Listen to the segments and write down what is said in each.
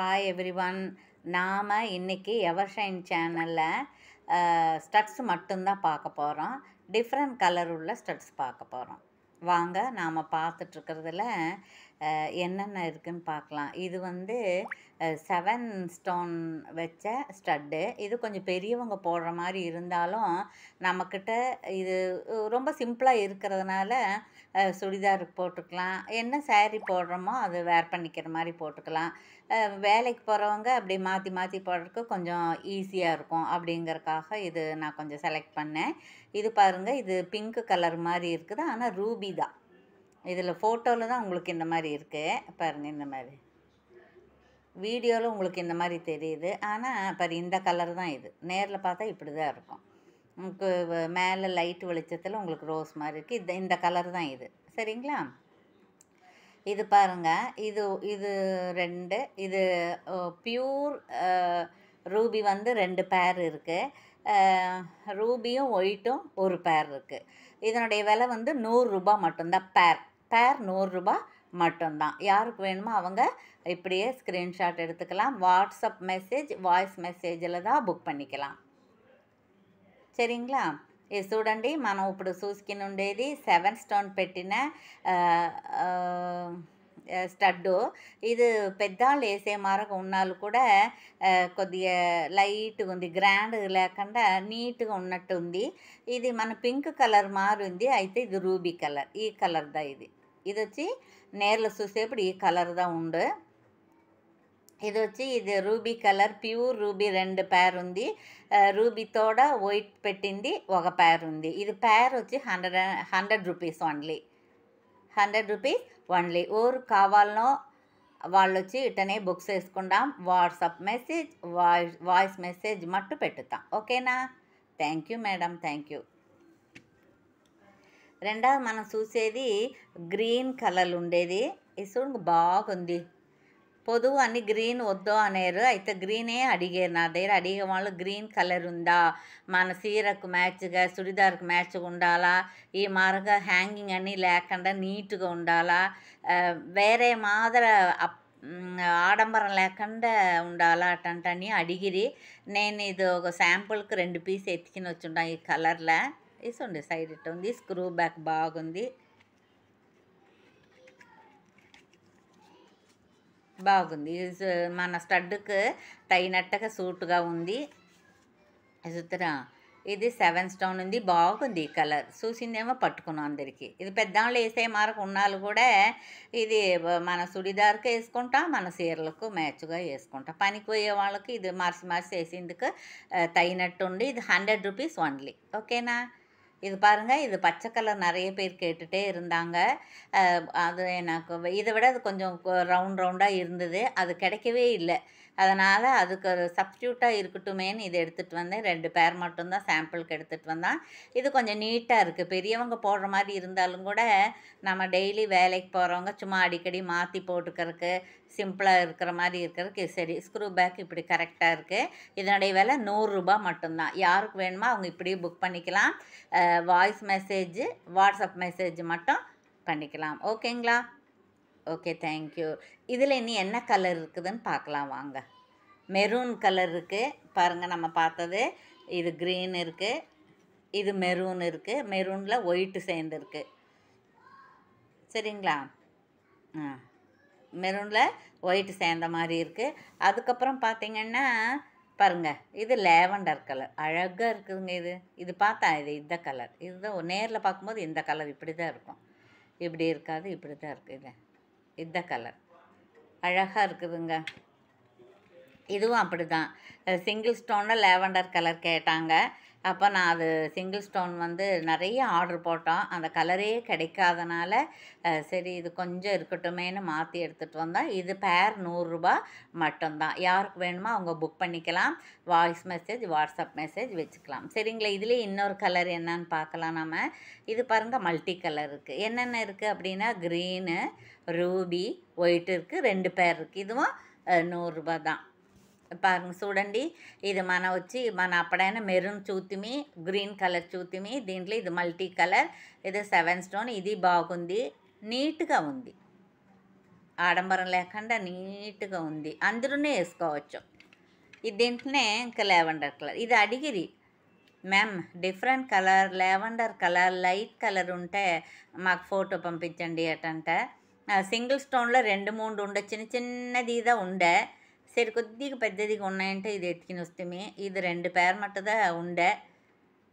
hi every one நாம் இன்றைக்கி Evershine சேனலில் ஸ்டட்ஸ் மட்டும்தான் பார்க்க போகிறோம் டிஃப்ரெண்ட் கலர் உள்ள ஸ்டட்ஸ் பார்க்க போகிறோம் வாங்க நாம் பார்த்துட்ருக்கிறதுல என்னென்ன இருக்குதுன்னு பார்க்கலாம் இது வந்து செவன் ஸ்டோன் வச்ச ஸ்டட்டு இது கொஞ்சம் பெரியவங்க போடுற மாதிரி இருந்தாலும் நம்மக்கிட்ட இது ரொம்ப சிம்பிளாக இருக்கிறதுனால சுடிதார் போட்டுக்கலாம் என்ன சேரீ போடுறோமோ அது வேர் பண்ணிக்கிற மாதிரி போட்டுக்கலாம் வேலைக்கு போகிறவங்க அப்படி மாற்றி மாற்றி போடுறதுக்கு கொஞ்சம் ஈஸியாக இருக்கும் அப்படிங்கிறக்காக இது நான் கொஞ்சம் செலக்ட் பண்ணேன் இது பாருங்கள் இது பிங்க் கலர் மாதிரி இருக்குது ஆனால் ரூபி தான் இதில் ஃபோட்டோவில் தான் உங்களுக்கு இந்த மாதிரி இருக்குது பாருங்கள் இந்த மாதிரி வீடியோவில் உங்களுக்கு இந்த மாதிரி தெரியுது ஆனால் பாரு இந்த கலர் தான் இது நேரில் பார்த்தா இப்படி தான் இருக்கும் உங்களுக்கு மேலே லைட் வெளிச்சத்தில் உங்களுக்கு ரோஸ் மாதிரி இருக்குது இந்த இந்த கலர் தான் இது சரிங்களா இது பாருங்கள் இது இது ரெண்டு இது பியூர் ரூபி வந்து ரெண்டு பேர் இருக்குது ரூபியும் ஒயிட்டும் ஒரு பேர் இருக்குது இதனுடைய விலை வந்து நூறுரூபா மட்டும்தான் பேர் பேர் நூறுரூபா மட்டும்தான் யாருக்கு வேணுமோ அவங்க இப்படியே ஸ்க்ரீன்ஷாட் எடுத்துக்கலாம் வாட்ஸ்அப் மெசேஜ் வாய்ஸ் மெசேஜில் தான் புக் பண்ணிக்கலாம் சரிங்களா ஏ சூடண்டி మనం இப்படி చూసుకుని செவன் ஸ்டோன் பெட்டின స్టడ్డు ఇది పెద్ద వేసే మరకు ఉన్నాళ్ళు కూడా కొద్దిగా లైట్గా ఉంది గ్రాండ్ లేకుండా నీట్గా ఉన్నట్టు ఉంది ఇది మన పింక్ కలర్ మారింది అయితే ఇది రూబీ కలర్ ఈ కలర్దా ఇది ఇది వచ్చి నేర్లో చూసేప్పుడు ఈ కలర్దా ఉండు ఇది వచ్చి ఇది రూబీ కలర్ ప్యూర్ రూబీ రెండు పేర్ ఉంది రూబీతోడ వైట్ పెట్టింది ఒక పేర్ ఉంది ఇది పేర్ వచ్చి hundred hundred rupees only hundred rupees only ఊరు కావాలనో వాళ్ళు వచ్చి ఇటనే బుక్స్ వేసుకుందాం WhatsApp message voice voice message మట్టు పెట్టుతాం ఓకేనా thank you madam thank you రెండవ మనం చూసేది గ్రీన్ కలర్ ఉండేది ఇసు బాగుంది పొదువు అని గ్రీన్ వద్దు అనేరు అయితే గ్రీనే అడిగారు నా దగ్గర అడిగే వాళ్ళు గ్రీన్ కలర్ ఉందా మన సీరకు మ్యాచ్గా చుడిదార్కు మ్యాచ్గా ఉండాలా ఈ మారుగా హ్యాంగింగ్ అని లేకుండా నీట్గా ఉండాలా వేరే మాదిర ఆడంబరం లేకుండా ఉండాలా అటంటని అడిగిరి నేను ఇది ఒక శాంపుల్కి రెండు పీస్ ఎత్తికిని వచ్చుండా ఈ కలర్లో ఇసుండి సైడ్ ఇట్ ఉంది స్క్రూ బ్యాక్ బాగుంది బాగుంది మన స్టడ్కు తగినట్టుగా సూట్గా ఉంది చూస్తారా ఇది సెవెన్ స్టోన్ ఉంది బాగుంది ఈ కలర్ చూసిందేమో పట్టుకున్నాం అందరికీ ఇది పెద్దవాళ్ళు వేసే మార్కు ఉన్నాళ్ళు కూడా ఇది మన సుడిదార్కి వేసుకుంటాం మన సీరలకు మ్యాచ్గా వేసుకుంటాం పనికి పోయే వాళ్ళకి ఇది మార్చి మార్చి వేసేందుకు తగినట్టుండి ఇది హండ్రెడ్ రూపీస్ ఓన్లీ ఓకేనా இது பாருங்கள் இது பச்சை கலர் நிறைய பேர் கேட்டுகிட்டே இருந்தாங்க அது எனக்கு இதை விட அது கொஞ்சம் ரவுண்ட் ரவுண்டாக இருந்தது அது கிடைக்கவே இல்லை அதனால் அதுக்கு ஒரு சப்ஸ்டியூட்டாக இருக்கட்டுமேன்னு இதை எடுத்துகிட்டு வந்தேன் ரெண்டு பேர் மட்டும்தான் சாம்பிளுக்கு எடுத்துகிட்டு வந்தால் இது கொஞ்சம் நீட்டாக இருக்குது பெரியவங்க போடுற மாதிரி இருந்தாலும் கூட நம்ம டெய்லி வேலைக்கு போகிறவங்க சும்மா அடிக்கடி மாற்றி போட்டுக்கிறதுக்கு சிம்பிளாக இருக்கிற மாதிரி இருக்கிறதுக்கு சரி ஸ்க்ரூ பேக் இப்படி கரெக்டாக இருக்குது இதனுடைய விலை நூறுரூபா மட்டும்தான் யாருக்கு வேணுமோ அவங்க இப்படியும் புக் பண்ணிக்கலாம் வாய்ஸ் மெசேஜ் வாட்ஸ்அப் மெசேஜ் மட்டும் பண்ணிக்கலாம் ஓகேங்களா ஓகே தேங்க்யூ இதில் இனி என்ன கலர் இருக்குதுன்னு பார்க்கலாம் வாங்க மெரூன் கலர் இருக்குது பாருங்கள் நம்ம பார்த்தது இது க்ரீன் இருக்குது இது மெரூன் இருக்குது மெரூனில் ஒயிட்டு சேர்ந்துருக்கு சரிங்களா ஆ மெரூனில் ஒயிட் சேர்ந்த மாதிரி இருக்குது அதுக்கப்புறம் பார்த்திங்கன்னா பாருங்கள் இது லேவண்டர் கலர் அழகாக இருக்குதுங்க இது இது பார்த்தா இது இந்த கலர் இதுதான் நேரில் பார்க்கும்போது இந்த கலர் இப்படி தான் இருக்கும் இப்படி இருக்காது இப்படி தான் இருக்குது இது இந்த கலர் அழகாக இருக்குதுங்க இதுவும் அப்படி தான் சிங்கிள் ஸ்டோனில் லேவண்டர் கலர் கேட்டாங்க அப்போ நான் அது சிங்கிள் ஸ்டோன் வந்து நிறைய ஆர்டர் போட்டோம் அந்த கலரே கிடைக்காதனால சரி இது கொஞ்சம் இருக்கட்டுமேனு மாற்றி எடுத்துகிட்டு வந்தால் இது பேர் நூறுரூபா மட்டும்தான் யாருக்கு வேணுமோ அவங்க புக் பண்ணிக்கலாம் வாய்ஸ் மெசேஜ் வாட்ஸ்அப் மெசேஜ் வச்சுக்கலாம் சரிங்களா இதுலேயே இன்னொரு கலர் என்னன்னு பார்க்கலாம் நம்ம இது பாருங்கள் மல்டி கலர் இருக்குது என்னென்ன இருக்குது அப்படின்னா க்ரீனு ரூபி ஒயிட் இருக்குது ரெண்டு பேர் இருக்குது இதுவும் நூறுரூபா தான் చూడండి ఇది మన వచ్చి మన అప్పుడైనా మెరూన్ చూతిమి గ్రీన్ కలర్ చూతిమి దీంట్లో ఇది మల్టీ కలర్ ఇది సెవెన్ స్టోన్ ఇది బాగుంది నీట్గా ఉంది ఆడంబరం లేకుండా నీట్గా ఉంది అందరూనే వేసుకోవచ్చు ఇది దీంట్లోనే ఇంకా లెవెండర్ కలర్ ఇది అడిగిరి ma'am different colour lavender colour light colour ఉంటే మాకు ఫోటో పంపించండి అటంట సింగిల్ స్టోన్లో రెండు మూడు ఉండే చిన్న చిన్నది ఇదా ఉండే சரி కొద్దిగా పెద్దదిగా ఉన్నాయంటే ఇది ఎత్తుకినొస్తమే ఇది రెండు పేర్ మట్టుదా ఉండే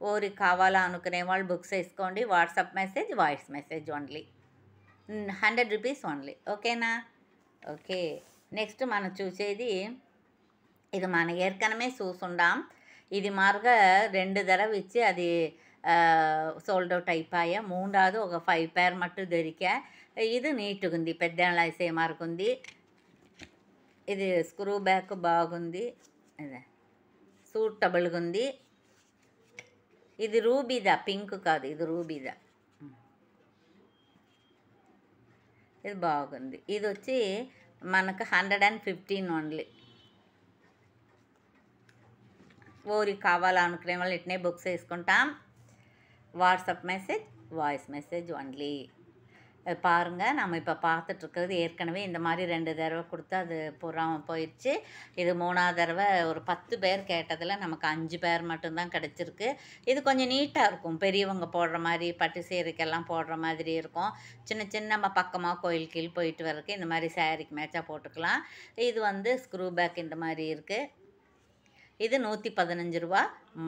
ఓరికి కావాలా అనుకునే వాళ్ళు బుక్స్ వేసుకోండి WhatsApp message voice message only hundred rupees only ఓకేనా ఓకే నెక్స్ట్ మనం చూసేది ఇది మన ఏర్కనమే చూసుండాం ఇది మార్గ రెండు ధరవి ఇచ్చి అది సోల్డ్ అవుట్ అయిపోయా మూడాదు ఒక ఫైవ్ పేర్ మట్టు దొరికా ఇది నీట్గా ఉంది పెద్ద ఐసే మార్క్ ఉంది ఇది స్క్రూ బ్యాక్ బాగుంది అదే సూటబుల్గా ఉంది ఇది రూబీదా పింక్ కాదు ఇది రూబీదా ఇది బాగుంది ఇది వచ్చి మనకు హండ్రెడ్ అండ్ ఫిఫ్టీన్ ఓన్లీ ఓరి కావాలనుకునే వాళ్ళు ఇట్నే బుక్స్ వేసుకుంటాం WhatsApp message voice message only பாருங்கள் நம்ம இப்போ பார்த்துட்ருக்கிறது ஏற்கனவே இந்த மாதிரி ரெண்டு தடவை கொடுத்து அது புறாமல் போயிடுச்சு இது மூணாவது தடவை ஒரு பத்து பேர் கேட்டதில் நமக்கு அஞ்சு பேர் மட்டும்தான் கிடச்சிருக்கு இது கொஞ்சம் நீட்டாக இருக்கும் பெரியவங்க போடுற மாதிரி பட்டு சேரிக்கெல்லாம் போடுற மாதிரி இருக்கும் சின்ன சின்ன நம்ம பக்கமாக கோயில் கீழ் போயிட்டு வரக்கு இந்த மாதிரி சேரீக்கு மேட்சாக போட்டுக்கலாம் இது வந்து ஸ்க்ரூ பேக் இந்த மாதிரி இருக்குது இது நூற்றி பதினஞ்சு ரூபா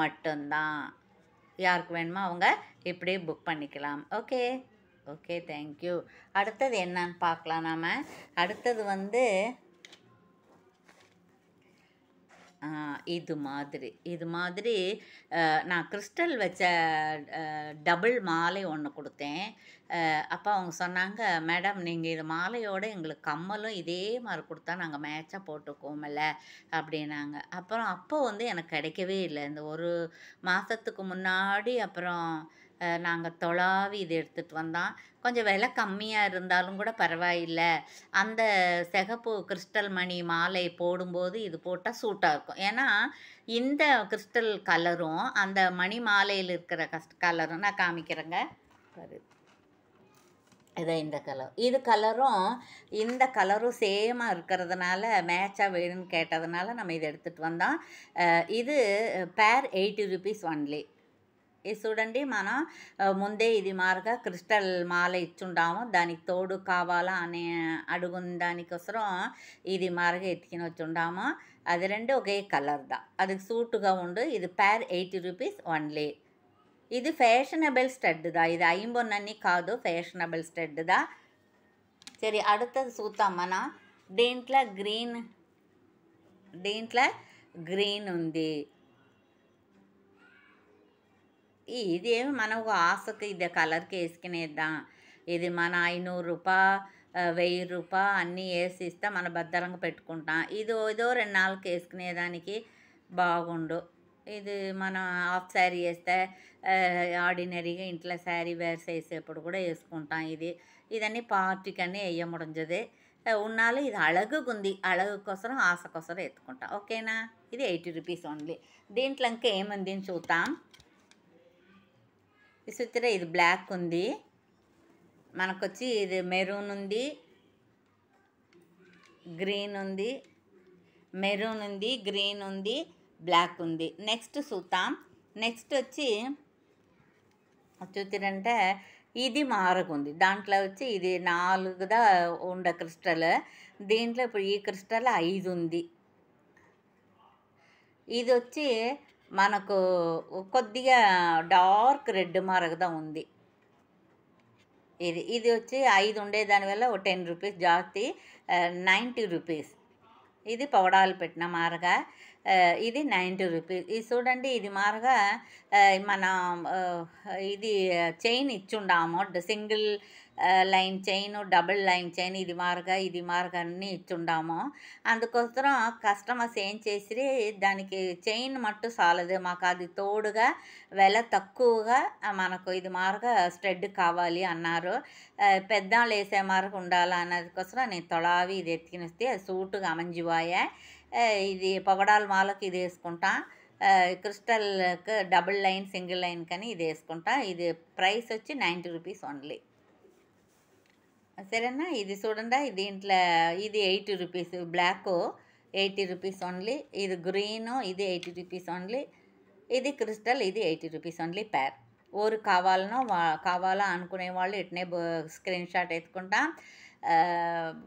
மட்டும்தான் யாருக்கு வேணுமோ அவங்க இப்படியே புக் பண்ணிக்கலாம் ஓகே ஓகே தேங்க்யூ அடுத்தது என்னன்னு பார்க்கலாம் நாம் அடுத்தது வந்து இது மாதிரி இது மாதிரி நான் கிறிஸ்டல் வச்ச டபுள் மாலை ஒன்று கொடுத்தேன் அப்போ அவங்க சொன்னாங்க மேடம் நீங்கள் இது மாலையோடு எங்களுக்கு கம்மலும் இதே மாதிரி கொடுத்தா நாங்கள் மேட்சாக போட்டுக்குவோம்ல அப்படின்னாங்க அப்புறம் அப்போ வந்து எனக்கு கிடைக்கவே இல்லை இந்த ஒரு மாதத்துக்கு முன்னாடி அப்புறம் நாங்கள் தொழாவி இது எடுத்துகிட்டு வந்தோம் கொஞ்சம் விலை கம்மியாக இருந்தாலும் கூட பரவாயில்லை அந்த சிகப்பு கிறிஸ்டல் மணி மாலை போடும்போது இது போட்டால் சூட்டாக இருக்கும் ஏன்னா இந்த கிறிஸ்டல் கலரும் அந்த மணி மாலையில் இருக்கிற கஸ்ட் கலரும் நான் காமிக்கிறேங்க இதை இந்த கலர் இது கலரும் இந்த கலரும் சேமாக இருக்கிறதுனால மேட்சாக வேணும்னு கேட்டதுனால நம்ம இதை எடுத்துகிட்டு வந்தோம் இது பேர் எயிட்டி ருபீஸ் ஒன்லி ఇది చూడండి మనం ముందే ఇది మారగా క్రిస్టల్ మాల ఇచ్చుండాము దానికి తోడు కావాలా అనే అడుగున దానికోసం ఇది మార్గ ఎత్తికిన వచ్చుండాము అది రెండు ఒకే కలర్దా అది సూటుగా ఉండు ఇది ప్యార్ ఎయిటీ రూపీస్ ఓన్లీ ఇది ఫ్యాషనబుల్ ஸ்டட்டு ఇది இது కాదు காது ஃபேஷனபிள் సరే தான் చూద్దాం మన దీంట్లో గ్రీన్ దీంట్లో గ్రీన్ ఉంది ఇదేమి మనం ఆశకు ఇది కలర్కి వేసుకునేద్దాం ఇది మన ఐనూరు రూపా వెయ్యి రూపా అన్నీ వేసి ఇస్తే మన భద్రంగా పెట్టుకుంటాం ఇది ఏదో రెండు నాలుగు వేసుకునేదానికి బాగుండు ఇది మనం హాఫ్ శారీ వేస్తే ఆర్డినరీగా ఇంట్లో శారీ వేర్ వేసేప్పుడు కూడా వేసుకుంటాం ఇది ఇదన్నీ పార్టీకి వేయ ముడంచదే ఉన్నాలో ఇది ఉంది అలగ కోసం ఆశ కోసం ఎత్తుకుంటాం ఓకేనా ఇది ఎయిటీ రూపీస్ ఓన్లీ దీంట్లో ఇంకా ఏముంది చూద్దాం విసుత్ర ఇది బ్లాక్ ఉంది మనకొచ్చి ఇది మెరూన్ ఉంది గ్రీన్ ఉంది మెరూన్ ఉంది గ్రీన్ ఉంది బ్లాక్ ఉంది నెక్స్ట్ చూద్దాం నెక్స్ట్ వచ్చి చూతిరంటే ఇది మారకుంది దాంట్లో వచ్చి ఇది నాలుగుదా ఉండ క్రిస్టల్ దీంట్లో ఇప్పుడు ఈ క్రిస్టల్ ఐదు ఉంది ఇది వచ్చి మనకు కొద్దిగా డార్క్ రెడ్ మరగదా ఉంది ఇది ఇది వచ్చి ఐదు ఉండే దానివల్ల ఒక టెన్ రూపీస్ జాస్తి నైంటీ రూపీస్ ఇది పౌడాలు పెట్టిన మారగా ఇది నైంటీ రూపీస్ ఇది చూడండి ఇది మారగా మన ఇది చైన్ ఇచ్చిండు amount single line chain double line chain ఇది మార్గా ఇది మార్గా అన్నీ ఇచ్చుండాము అందుకోసం కస్టమర్స్ ఏం చేసిరి దానికి చైన్ మట్టు సాలదు మాకు అది తోడుగా వెల తక్కువగా మనకు ఇది మార్గా స్టెడ్ కావాలి అన్నారు పెద్దలు వేసే మార్గ ఉండాలా అన్నది కోసం నేను తొలావి ఇది ఎత్తికినిస్తే సూటుగా అమంజివాయే ఇది పొగడాల మాలకు ఇది వేసుకుంటా క్రిస్టల్కి డబుల్ లైన్ సింగిల్ లైన్ కానీ ఇది వేసుకుంటా ఇది ప్రైస్ వచ్చి నైంటీ రూపీస్ ఓన్లీ சரிண்ணா இது சுடண்டா தீண்டில் இது எயிட்டி ருபீஸ் பிளாக்கோ எயிட்டி ருபீஸ் ஒன்லி இது க்ரீனோ இது எயிட்டி ருபீஸ் ஒன்லி இது கிறிஸ்டல் இது எயிட்டி ருபீஸ் ஒன்லி பேர் ஒரு கவாலனோ வா கவாலோ அனுக்கునే வாళ్ళు ఇట్నే స్క్రీన్షాట్ ఎత్తుకుంటాం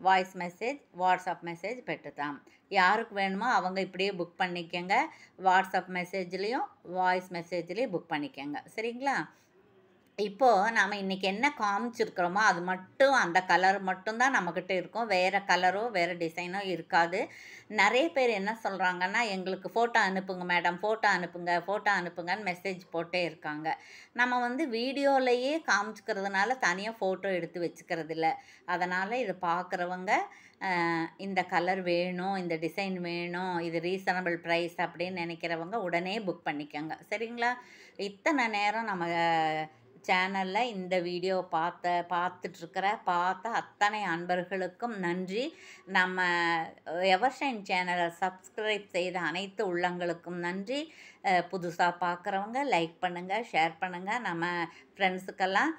வாய்ஸ் மெசேஜ் வாட்ஸ்அப் மெசேஜ் பெற்றுதான் யாருக்கு வேணுமோ அவங்க இப்படியே புக் பண்ணிக்கங்க வாட்ஸ்அப் மெசேஜ்லேயும் வாய்ஸ் மெசேஜ்லேயும் புக் பண்ணிக்கங்க சரிங்களா இப்போது நாம் இன்றைக்கி என்ன காமிச்சிருக்கிறோமோ அது மட்டும் அந்த கலர் மட்டும்தான் நம்மக்கிட்ட இருக்கும் வேறு கலரோ வேறு டிசைனோ இருக்காது நிறைய பேர் என்ன சொல்கிறாங்கன்னா எங்களுக்கு ஃபோட்டோ அனுப்புங்க மேடம் ஃபோட்டோ அனுப்புங்க ஃபோட்டோ அனுப்புங்கன்னு மெசேஜ் போட்டே இருக்காங்க நம்ம வந்து வீடியோலையே காமிச்சிக்கிறதுனால தனியாக ஃபோட்டோ எடுத்து வச்சுக்கிறது இல்லை அதனால் இதை பார்க்குறவங்க இந்த கலர் வேணும் இந்த டிசைன் வேணும் இது ரீசனபிள் ப்ரைஸ் அப்படின்னு நினைக்கிறவங்க உடனே புக் பண்ணிக்கோங்க சரிங்களா இத்தனை நேரம் நம்ம சேனலில் இந்த வீடியோ பார்த்த பார்த்துட்ருக்கிற பார்த்த அத்தனை அன்பர்களுக்கும் நன்றி நம்ம எவர்ஷன் சேனலை சப்ஸ்கிரைப் செய்த அனைத்து உள்ளங்களுக்கும் நன்றி புதுசாக பார்க்குறவங்க லைக் பண்ணுங்கள் ஷேர் பண்ணுங்கள் நம்ம ஃப்ரெண்ட்ஸுக்கெல்லாம்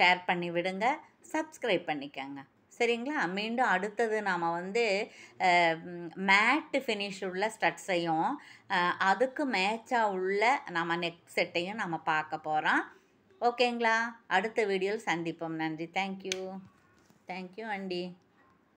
ஷேர் பண்ணி விடுங்க சப்ஸ்கிரைப் பண்ணிக்கோங்க சரிங்களா மீண்டும் அடுத்தது நாம் வந்து மேட்டு ஃபினிஷ் உள்ள ஸ்டட்ஸையும் அதுக்கு மேட்சாக உள்ள நம்ம நெக் செட்டையும் நம்ம பார்க்க போகிறோம் ஓகேங்களா அடுத்த வீடியோவில் சந்திப்போம் நன்றி தேங்க்யூ தேங்க்யூ அண்டி